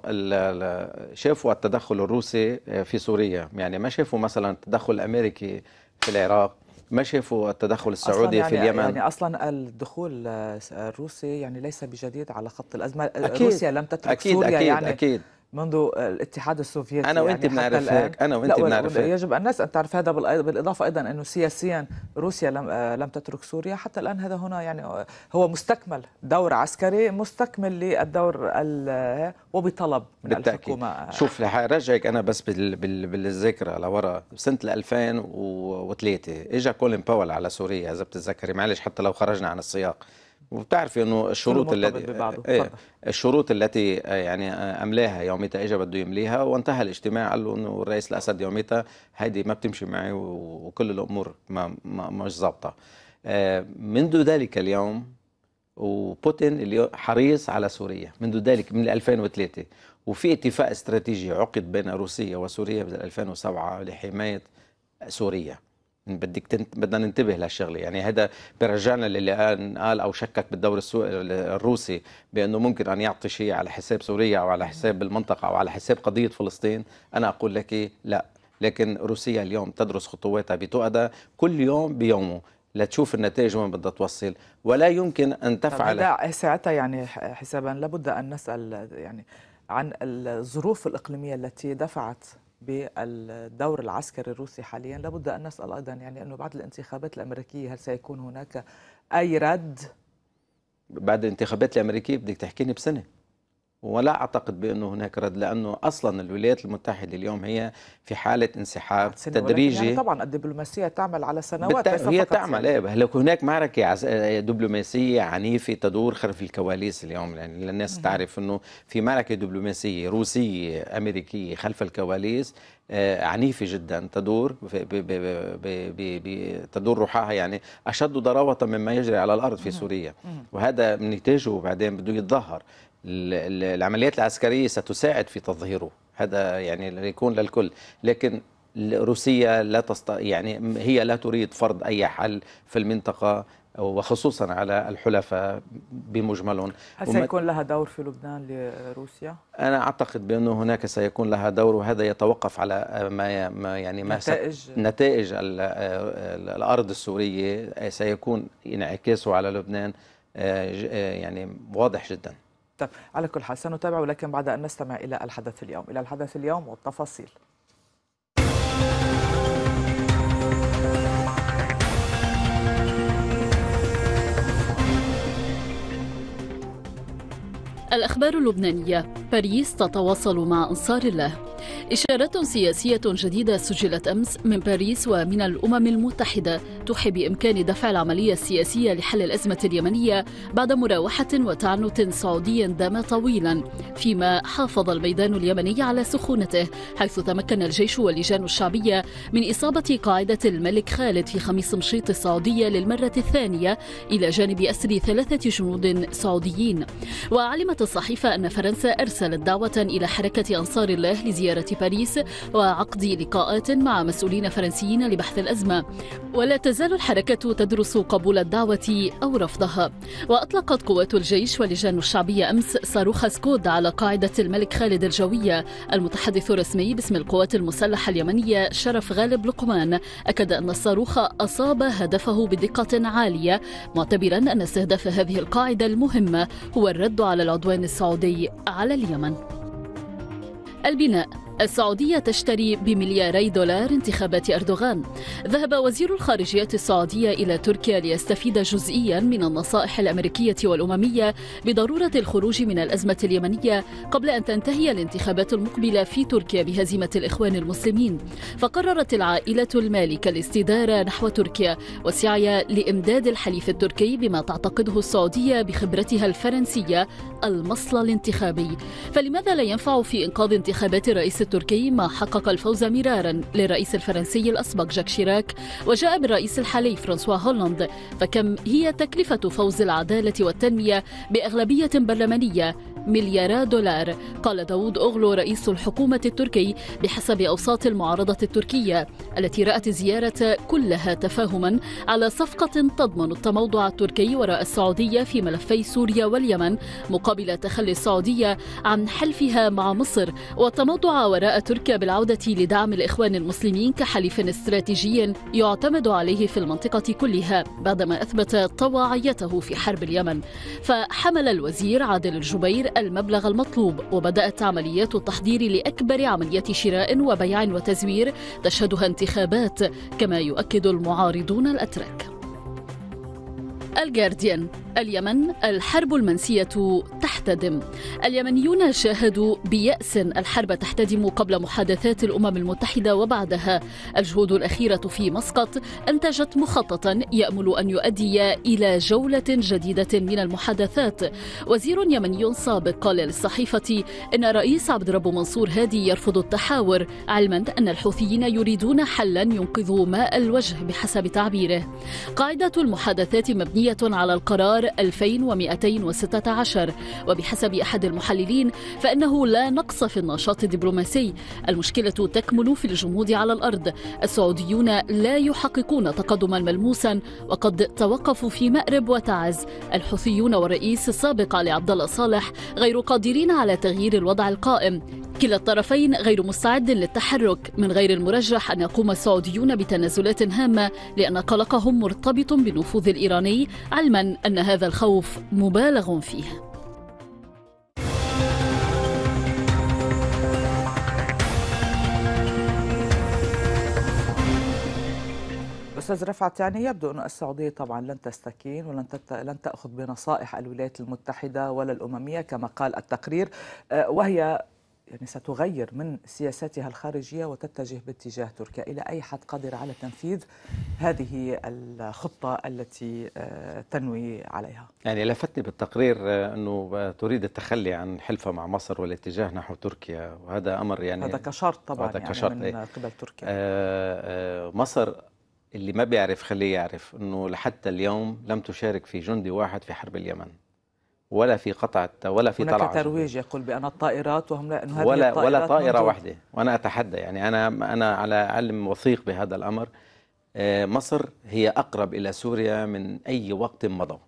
شافوا التدخل الروسي في سوريا يعني ما شافوا مثلا التدخل الامريكي في العراق ما شافوا التدخل السعودي يعني في اليمن يعني اصلا الدخول آه، الروسي يعني ليس بجديد على خط الازمه أكيد روسيا لم تترك أكيد سوريا أكيد يعني أكيد منذ الاتحاد السوفيتي انا يعني وانت يعني بنعرف هيك انا وانت بنعرف هيك يجب الناس ان تعرف هذا بالاضافه ايضا انه سياسيا روسيا لم آه، لم تترك سوريا حتى الان هذا هنا يعني آه، هو مستكمل دور عسكري مستكمل للدور آه، وبطلب من بالتأكيد. الحكومه شوف رجعك انا بس بالذكرى لورا سنه 2003 اجى كولين باول على سوريا اذا بتتذكري معلش حتى لو خرجنا عن السياق وبتعرفي انه إيه، الشروط التي إيه الشروط التي يعني آه، املاها يوميتها اجى بده يمليها وانتهى الاجتماع قال له انه الرئيس الاسد يوميتها هيدي ما بتمشي معي وكل الامور ما, ما مش ظابطه آه، منذ ذلك اليوم وبوتين اللي حريص على سوريا منذ ذلك من 2003 وفي اتفاق استراتيجي عقد بين روسيا وسوريا بال 2007 لحمايه سوريا بدك تنت... بدنا ننتبه لهالشغله يعني هذا برجعنا للي قال او شكك بالدور السو... الروسي بانه ممكن ان يعطي شيء على حساب سوريا او على حساب المنطقه او على حساب قضيه فلسطين انا اقول لك لا لكن روسيا اليوم تدرس خطواتها بتؤدى كل يوم بيومه لتشوف النتائج وين بدها توصل ولا يمكن ان تفعل ساعتها يعني حسابا لابد ان نسال يعني عن الظروف الاقليميه التي دفعت بالدور العسكري الروسي حاليا لابد أن نسأل أيضا يعني أنه بعد الانتخابات الأمريكية هل سيكون هناك أي رد؟ بعد الانتخابات الأمريكية بدك تحكيني بسنة ولا أعتقد بأنه هناك رد لأنه أصلا الولايات المتحدة اليوم هي في حالة انسحاب يعني تدريجي يعني طبعا الدبلوماسية تعمل على سنوات بالتأ... هي تعمل يعني. إيه لو هناك معركة عز... دبلوماسية عنيفة تدور خلف الكواليس اليوم يعني الناس تعرف أنه في معركة دبلوماسية روسية أمريكية خلف الكواليس آه، عنيفة جدا تدور تدور روحها يعني أشد ضراوة مما يجري على الأرض في سوريا وهذا نتاجه بعدين بده يتظهر العمليات العسكرية ستساعد في تظهيره هذا يعني يكون للكل لكن روسيا لا تست يعني هي لا تريد فرض أي حل في المنطقة وخصوصا على الحلفاء بمجملهم هل سيكون لها دور في لبنان لروسيا؟ أنا أعتقد بأنه هناك سيكون لها دور وهذا يتوقف على ما يعني ما نتائج نتائج الأرض السورية سيكون انعكاسه على لبنان آه، آه، يعني واضح جداً طيب على كل حال سنتابع ولكن بعد أن نستمع إلى الحدث اليوم إلى الحدث اليوم والتفاصيل الأخبار اللبنانية باريس تتواصل مع أنصار الله إشارات سياسية جديدة سجلت أمس من باريس ومن الأمم المتحدة توحي بإمكان دفع العملية السياسية لحل الأزمة اليمنية بعد مراوحة وتعنت سعودي دام طويلا فيما حافظ الميدان اليمني على سخونته حيث تمكن الجيش واللجان الشعبية من إصابة قاعدة الملك خالد في خميس مشيط السعودية للمرة الثانية إلى جانب أسر ثلاثة جنود سعوديين وعلمت الصحيفة أن فرنسا أرسلت دعوة إلى حركة أنصار الله لزيارة زيارة باريس وعقد لقاءات مع مسؤولين فرنسيين لبحث الأزمة ولا تزال الحركة تدرس قبول الدعوة أو رفضها وأطلقت قوات الجيش واللجان الشعبية أمس صاروخ سكود على قاعدة الملك خالد الجوية المتحدث الرسمي باسم القوات المسلحة اليمنية شرف غالب لقمان أكد أن الصاروخ أصاب هدفه بدقة عالية معتبرا أن استهداف هذه القاعدة المهمة هو الرد على العدوان السعودي على اليمن البناء السعودية تشتري بملياري دولار انتخابات أردوغان ذهب وزير الخارجية السعودية إلى تركيا ليستفيد جزئيا من النصائح الأمريكية والأممية بضرورة الخروج من الأزمة اليمنية قبل أن تنتهي الانتخابات المقبلة في تركيا بهزيمة الإخوان المسلمين فقررت العائلة المالكة الاستدارة نحو تركيا وسعي لإمداد الحليف التركي بما تعتقده السعودية بخبرتها الفرنسية المصلى الانتخابي فلماذا لا ينفع في إنقاذ انتخابات رئيس التركي ما حقق الفوز مرارا للرئيس الفرنسي الأسبق جاك شيراك وجاء بالرئيس الحالي فرانسوا هولاند فكم هي تكلفة فوز العدالة والتنمية بأغلبية برلمانية مليارات دولار قال داوود أغلو رئيس الحكومة التركي بحسب أوساط المعارضة التركية التي رأت الزيارة كلها تفاهما على صفقة تضمن التموضع التركي وراء السعودية في ملفي سوريا واليمن مقابل تخلي السعودية عن حلفها مع مصر والتموضع وراء تركيا بالعودة لدعم الإخوان المسلمين كحليف استراتيجي يعتمد عليه في المنطقة كلها بعدما أثبت طواعيته في حرب اليمن فحمل الوزير عادل الجبير المبلغ المطلوب وبدأت عمليات التحضير لأكبر عملية شراء وبيع وتزوير تشهدها انتخابات كما يؤكد المعارضون الأتراك الجارديان اليمن الحرب المنسية تحتدم اليمنيون شاهدوا بيأس الحرب تحتدم قبل محادثات الأمم المتحدة وبعدها الجهود الأخيرة في مسقط أنتجت مخططا يأمل أن يؤدي إلى جولة جديدة من المحادثات وزير يمني سابق قال للصحيفة أن الرئيس عبد الرب منصور هادي يرفض التحاور علما أن الحوثيين يريدون حلا ينقذ ماء الوجه بحسب تعبيره قاعدة المحادثات مبنية مبنية على القرار 2216 وبحسب أحد المحللين فإنه لا نقص في النشاط الدبلوماسي المشكلة تكمن في الجمود على الأرض السعوديون لا يحققون تقدما ملموسا وقد توقفوا في مأرب وتعز الحوثيون والرئيس السابق علي عبد الله صالح غير قادرين على تغيير الوضع القائم كلا الطرفين غير مستعد للتحرك من غير المرجح أن يقوم السعوديون بتنازلات هامة لأن قلقهم مرتبط بالنفوذ الإيراني علما أن هذا الخوف مبالغ فيه استاذ رفعت يعني يبدو ان السعوديه طبعا لن تستكين ولن تت... لن تاخذ بنصائح الولايات المتحده ولا الامميه كما قال التقرير آه، وهي يعني ستغير من سياساتها الخارجية وتتجه باتجاه تركيا إلى أي حد قادرة على تنفيذ هذه الخطة التي آه، تنوي عليها يعني لفتني بالتقرير آه، أنه تريد التخلي عن حلفها مع مصر والاتجاه نحو تركيا وهذا أمر يعني هذا كشرط طبعا هذا يعني كشرط من إيه. قبل تركيا آه، مصر اللي ما بيعرف خليه يعرف أنه لحتى اليوم لم تشارك في جندي واحد في حرب اليمن ولا في قطع ولا في طلعة هناك ترويج يقول بأن الطائرات وهم أن هذه ولا الطائرات ولا طائرة واحدة وأنا أتحدى يعني أنا أنا على علم وثيق بهذا الأمر آه، مصر هي أقرب إلى سوريا من أي وقت مضى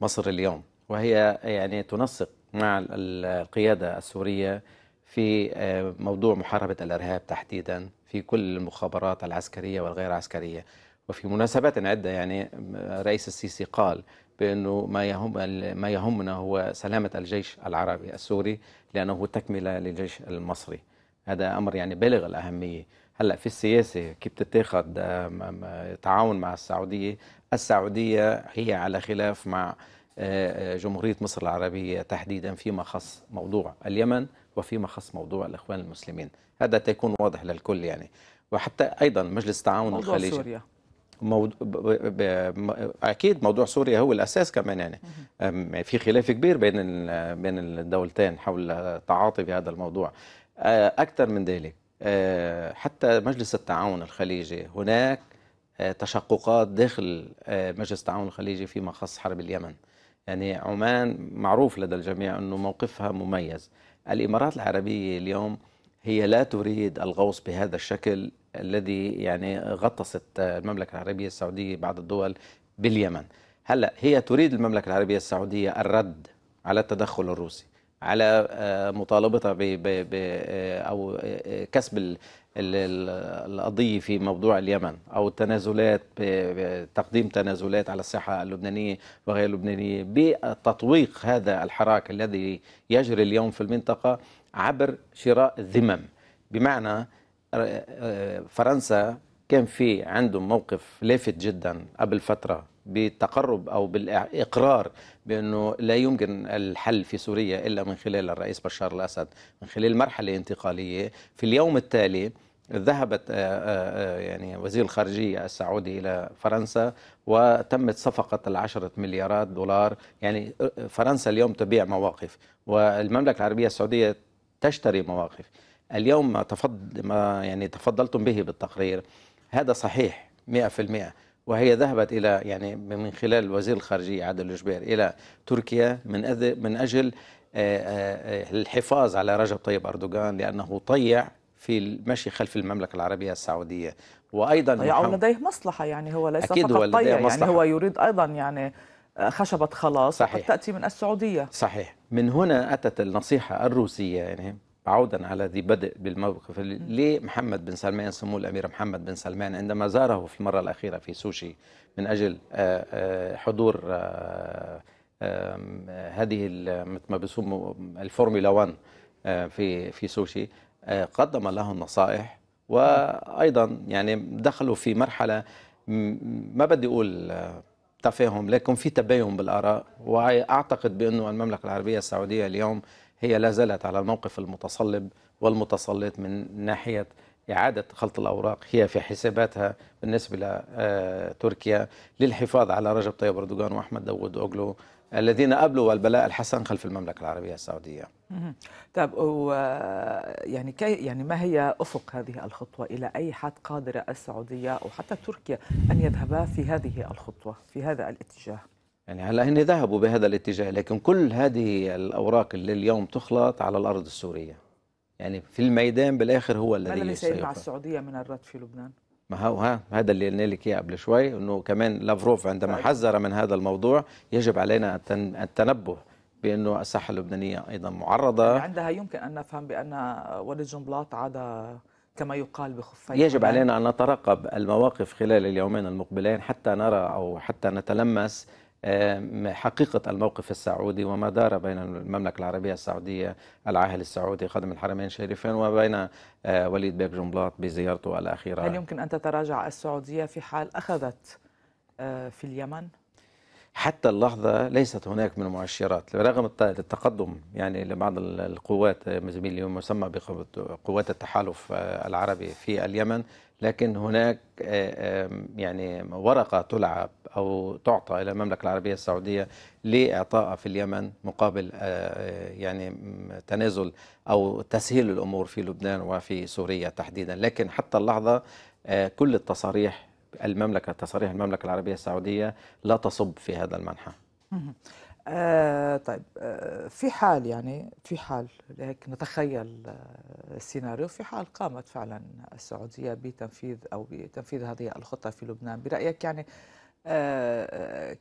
مصر اليوم وهي يعني تنسق مع القيادة السورية في آه، موضوع محاربة الإرهاب تحديدا في كل المخابرات العسكرية والغير عسكرية وفي مناسبات عدة يعني رئيس السيسي قال بأنه ما يهم ما يهمنا هو سلامة الجيش العربي السوري لأنه تكملة للجيش المصري هذا أمر يعني بالغ الأهمية هلا في السياسة كيف تتخذ آه، تعاون مع السعودية السعودية هي على خلاف مع آه، آه، جمهورية مصر العربية تحديدا فيما خص موضوع اليمن وفيما خص موضوع الإخوان المسلمين هذا تكون واضح للكل يعني وحتى أيضا مجلس التعاون الخليجي سوريا. موضوع اكيد موضوع سوريا هو الاساس كمان يعني في خلاف كبير بين بين الدولتين حول تعاطي في هذا الموضوع اكثر من ذلك حتى مجلس التعاون الخليجي هناك تشققات داخل مجلس التعاون الخليجي فيما خص حرب اليمن يعني عمان معروف لدى الجميع انه موقفها مميز الامارات العربيه اليوم هي لا تريد الغوص بهذا الشكل الذي يعني غطست المملكة العربية السعودية بعض الدول باليمن هلا هي تريد المملكة العربية السعودية الرد على التدخل الروسي على آه، مطالبتها ب ب آه، او آه، كسب القضيه في موضوع اليمن او التنازلات تقديم تنازلات على الساحه اللبنانيه وغير اللبنانيه بتطويق هذا الحراك الذي يجري اليوم في المنطقه عبر شراء الذمم بمعنى آه، فرنسا كان في عندهم موقف لافت جدا قبل فتره بالتقرب او بالاقرار بانه لا يمكن الحل في سوريا الا من خلال الرئيس بشار الاسد من خلال مرحله انتقاليه في اليوم التالي ذهبت آه، آه، يعني وزير الخارجية السعودي إلى فرنسا وتمت صفقة العشرة مليارات دولار يعني فرنسا اليوم تبيع مواقف والمملكة العربية السعودية تشتري مواقف اليوم ما, تفضل ما يعني تفضلتم به بالتقرير هذا صحيح 100% وهي ذهبت الى يعني من خلال وزير الخارجيه عادل الجبير الى تركيا من من اجل آه، آه، الحفاظ على رجب طيب اردوغان لانه طيع في المشي خلف المملكه العربيه السعوديه وايضا طيعوا لديه مصلحه يعني هو ليس أكيد فقط هو طيع يعني مصلحة. هو يريد ايضا يعني آه، خشبه خلاص صحيح. تاتي من السعوديه صحيح من هنا اتت النصيحه الروسيه يعني عودا على ذي بدء بالموقف ليه محمد بن سلمان سمو الأمير محمد بن سلمان عندما زاره في المرة الأخيرة في سوشي من أجل آه، آه، حضور آه، هذه مثل ما بيسموا الفورمولا 1 في في سوشي قدم له النصائح وايضا يعني دخلوا في مرحله ما بدي اقول تفاهم لكن في تباين بالاراء واعتقد بانه المملكه العربيه السعوديه اليوم هي لا زالت على الموقف المتصلب والمتسلط من ناحية إعادة خلط الأوراق هي في حساباتها بالنسبة لتركيا آه، للحفاظ على رجب طيب أردوغان وأحمد داوود أوغلو الذين أبلوا البلاء الحسن خلف المملكة العربية السعودية طيب و يعني كي يعني ما هي افق هذه الخطوه الى اي حد قادره السعوديه او حتى تركيا ان يذهبا في هذه الخطوه في هذا الاتجاه يعني هلا هن ذهبوا بهذا الاتجاه لكن كل هذه الاوراق اللي اليوم تخلط على الارض السوريه يعني في الميدان بالاخر هو الذي ماذا ليس مع السعوديه من الرد في لبنان ما هو ها هذا اللي قلنا لك اياه قبل شوي انه كمان لافروف عندما طيب. حذر من هذا الموضوع يجب علينا التنبه بانه الساحه اللبنانيه ايضا معرضه يعني عندها يمكن ان نفهم بان ولد جنبلاط عاد كما يقال بخفين يجب علينا ان نترقب المواقف خلال اليومين المقبلين حتى نرى او حتى نتلمس حقيقة الموقف السعودي وما دار بين المملكة العربية السعودية العاهل السعودي خادم الحرمين الشريفين وبين آه، وليد بيك جنبلاط بزيارته الأخيرة هل يمكن أن تتراجع السعودية في حال أخذت آه، في اليمن؟ حتى اللحظة ليست هناك من المؤشرات رغم التقدم يعني لبعض القوات آه، مسمى يسمى بقوات التحالف العربي في اليمن لكن هناك آه، يعني ورقة تلعب أو تعطى إلى المملكة العربية السعودية لإعطائها في اليمن مقابل آه، آه، يعني تنازل أو تسهيل الأمور في لبنان وفي سوريا تحديدا لكن حتى اللحظة كل التصاريح المملكة تصاريح المملكة العربية السعودية لا تصب في هذا المنحى آه، طيب آه، في حال يعني في حال هيك نتخيل آه، السيناريو في حال قامت فعلا السعودية بتنفيذ أو بتنفيذ هذه الخطة في لبنان برأيك يعني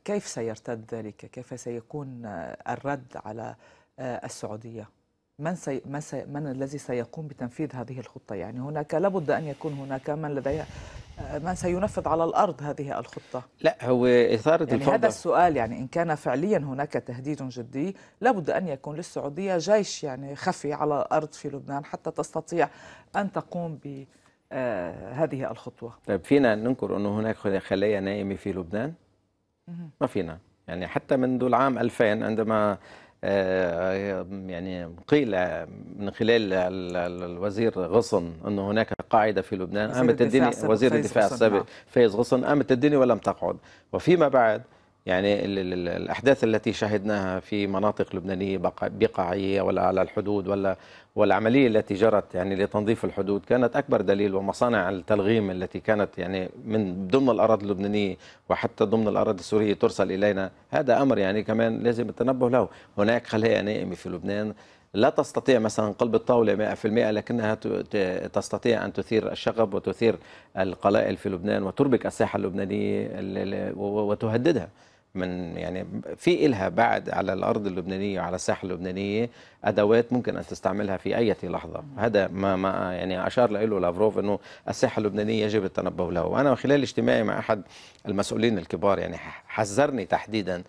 كيف سيرتد ذلك كيف سيكون الرد على السعودية من سي من, سي من الذي سيقوم بتنفيذ هذه الخطة يعني هناك لابد أن يكون هناك من لديه ما سينفذ على الارض هذه الخطه؟ لا هو اثاره يعني الفوضى هذا السؤال يعني ان كان فعليا هناك تهديد جدي لابد ان يكون للسعوديه جيش يعني خفي على الارض في لبنان حتى تستطيع ان تقوم ب آه، هذه الخطوه. طيب فينا ننكر انه هناك خلايا نائمه في لبنان؟ ما فينا يعني حتى منذ العام 2000 عندما آه، آه، يعني قيل من خلال الوزير غصن أن هناك قاعدة في لبنان قامت تديني وزير الدفاع السابق فايز غصن قامت نعم. تديني ولم تقعد وفيما بعد يعني الأحداث التي شهدناها في مناطق لبنانية بقاعية ولا على الحدود ولا والعملية التي جرت يعني لتنظيف الحدود كانت أكبر دليل ومصانع التلغيم التي كانت يعني من ضمن الأراضي اللبنانية وحتى ضمن الأراضي السورية ترسل إلينا هذا أمر يعني كمان لازم التنبه له هناك خلايا نائمة في لبنان لا تستطيع مثلا قلب الطاولة 100% لكنها تستطيع أن تثير الشغب وتثير القلائل في لبنان وتربك الساحة اللبنانية وتهددها من يعني في إلها بعد على الأرض اللبنانية وعلى الساحة اللبنانية أدوات ممكن أن تستعملها في أي لحظة هذا ما, ما يعني أشار له لافروف أنه الساحة اللبنانية يجب التنبه له وأنا خلال اجتماعي مع أحد المسؤولين الكبار يعني حذرني تحديدا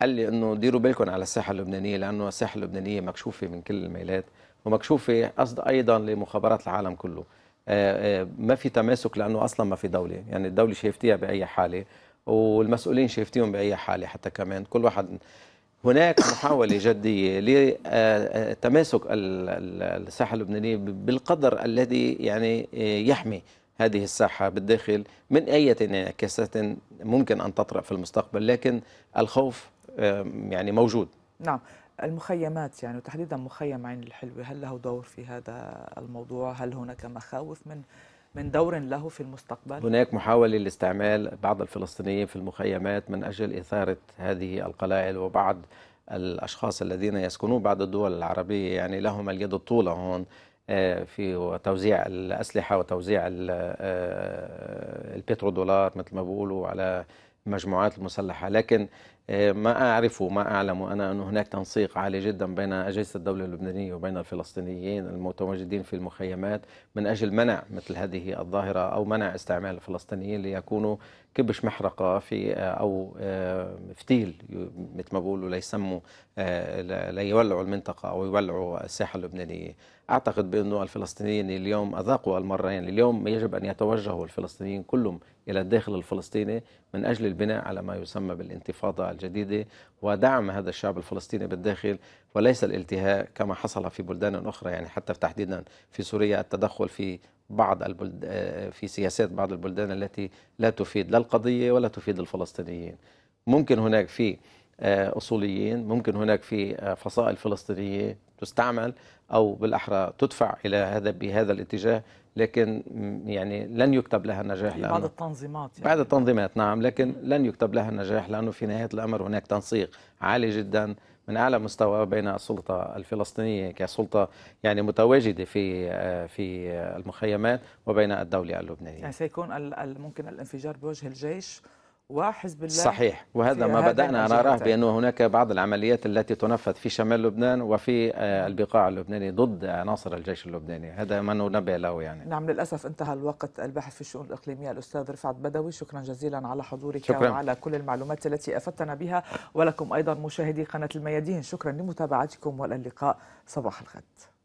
قال لي أنه ديروا بالكم على الساحة اللبنانية لأنه الساحة اللبنانية مكشوفة من كل الميلات ومكشوفة قصد أيضا لمخابرات العالم كله آه، آه، ما في تماسك لأنه أصلا ما في دولة يعني الدولة شايفتيها بأي حالة والمسؤولين شايفتيهم باي حاله حتى كمان كل واحد هناك محاولة جدية لتماسك آه، آه، الساحة اللبنانية بالقدر الذي يعني آه، يحمي هذه الساحة بالداخل من أي انعكاسات ممكن أن تطرأ في المستقبل لكن الخوف يعني موجود نعم المخيمات يعني وتحديدا مخيم عين الحلوة هل له دور في هذا الموضوع هل هناك مخاوف من من دور له في المستقبل؟ هناك محاولة لاستعمال بعض الفلسطينيين في المخيمات من أجل إثارة هذه القلائل وبعض الأشخاص الذين يسكنون بعض الدول العربية يعني لهم اليد الطولة هون آه، في توزيع الأسلحة وتوزيع آه، آه، البترودولار مثل ما بيقولوا على المجموعات المسلحة لكن آه، ما أعرف وما أعلم أنا أن هناك تنسيق عالي جدا بين أجهزة الدولة اللبنانية وبين الفلسطينيين المتواجدين في المخيمات من أجل منع مثل هذه الظاهرة أو منع استعمال الفلسطينيين ليكونوا كبش محرقة في آه، أو آه، فتيل مثل ما بيقولوا ليسموا آه، ليولعوا المنطقة أو يولعوا الساحة اللبنانية أعتقد بأنه الفلسطينيين اليوم أذاقوا المرة يعني اليوم يجب أن يتوجهوا الفلسطينيين كلهم إلى الداخل الفلسطيني من أجل البناء على ما يسمى بالانتفاضة الجديدة ودعم هذا الشعب الفلسطيني بالداخل وليس الالتهاء كما حصل في بلدان أخرى يعني حتى تحديدا في سوريا التدخل في بعض البلد آه، في سياسات بعض البلدان التي لا تفيد لا القضية ولا تفيد الفلسطينيين ممكن هناك في آه، أصوليين ممكن هناك في آه، فصائل فلسطينية تستعمل أو بالأحرى تدفع إلى هذا بهذا الاتجاه لكن يعني لن يكتب لها النجاح يعني لأنه بعض التنظيمات يعني بعض التنظيمات نعم لكن لن يكتب لها النجاح لأنه في نهاية الأمر هناك تنسيق عالي جدا من اعلى مستوى بين السلطه الفلسطينيه كسلطه يعني متواجده في آه، في المخيمات وبين الدوله اللبنانيه. يعني سيكون ممكن الانفجار بوجه الجيش وحزب الله صحيح وهذا ما بدأنا نراه بأن هناك بعض العمليات التي تنفذ في شمال لبنان وفي آه، البقاع اللبناني ضد عناصر الجيش اللبناني هذا ما ننبه له يعني نعم للأسف انتهى الوقت الباحث في الشؤون الإقليمية الأستاذ رفعت بدوي شكرا جزيلا على حضورك شكرا. وعلى كل المعلومات التي أفدتنا بها ولكم أيضا مشاهدي قناة الميادين شكرا لمتابعتكم واللقاء صباح الغد